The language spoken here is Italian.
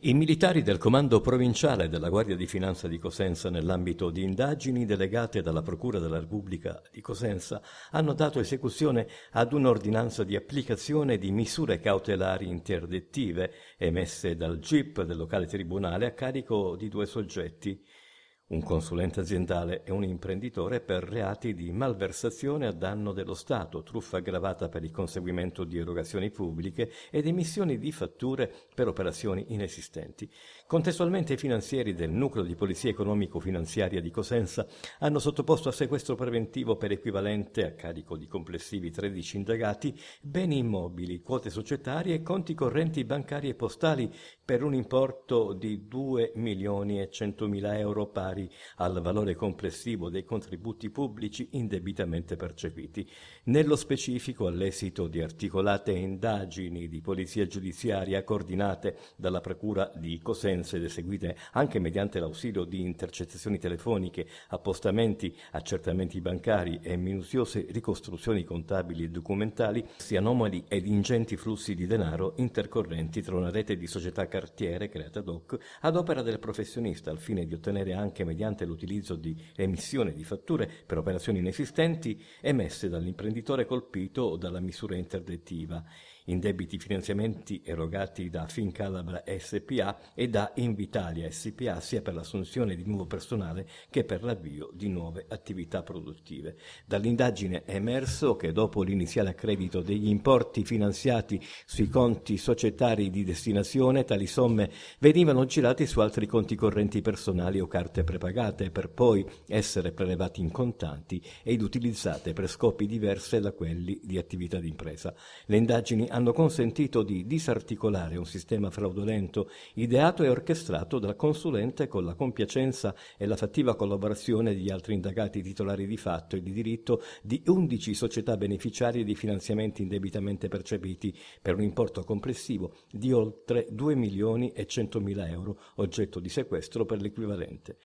I militari del Comando Provinciale della Guardia di Finanza di Cosenza nell'ambito di indagini delegate dalla Procura della Repubblica di Cosenza hanno dato esecuzione ad un'ordinanza di applicazione di misure cautelari interdettive emesse dal GIP del locale tribunale a carico di due soggetti un consulente aziendale e un imprenditore per reati di malversazione a danno dello Stato, truffa aggravata per il conseguimento di erogazioni pubbliche ed emissioni di fatture per operazioni inesistenti. Contestualmente i finanzieri del nucleo di polizia economico-finanziaria di Cosenza hanno sottoposto a sequestro preventivo per equivalente, a carico di complessivi 13 indagati, beni immobili, quote societarie, e conti correnti bancari e postali per un importo di 2 milioni e 100 mila euro pari pari al valore complessivo dei contributi pubblici indebitamente percepiti. Nello specifico, all'esito di articolate indagini di polizia giudiziaria coordinate dalla Procura di Cosenza ed eseguite anche mediante l'ausilio di intercettazioni telefoniche, appostamenti, accertamenti bancari e minuziose ricostruzioni contabili e documentali, si anomali ed ingenti flussi di denaro intercorrenti tra una rete di società cartiere creata ad hoc ad opera del professionista al fine di ottenere anche mediante l'utilizzo di emissione di fatture per operazioni inesistenti emesse dall'imprenditore colpito dalla misura interdettiva in debiti finanziamenti erogati da Fincalabra SPA e da Invitalia SPA sia per l'assunzione di nuovo personale che per l'avvio di nuove attività produttive. Dall'indagine è emerso che dopo l'iniziale accredito degli importi finanziati sui conti societari di destinazione, tali somme venivano girate su altri conti correnti personali o carte prepagate per poi essere prelevati in contanti ed utilizzate per scopi diversi da quelli di attività d'impresa. Le indagini hanno consentito di disarticolare un sistema fraudolento ideato e orchestrato dal consulente con la compiacenza e la fattiva collaborazione di altri indagati titolari di fatto e di diritto di 11 società beneficiarie di finanziamenti indebitamente percepiti per un importo complessivo di oltre 2 milioni e 100 mila euro oggetto di sequestro per l'equivalente.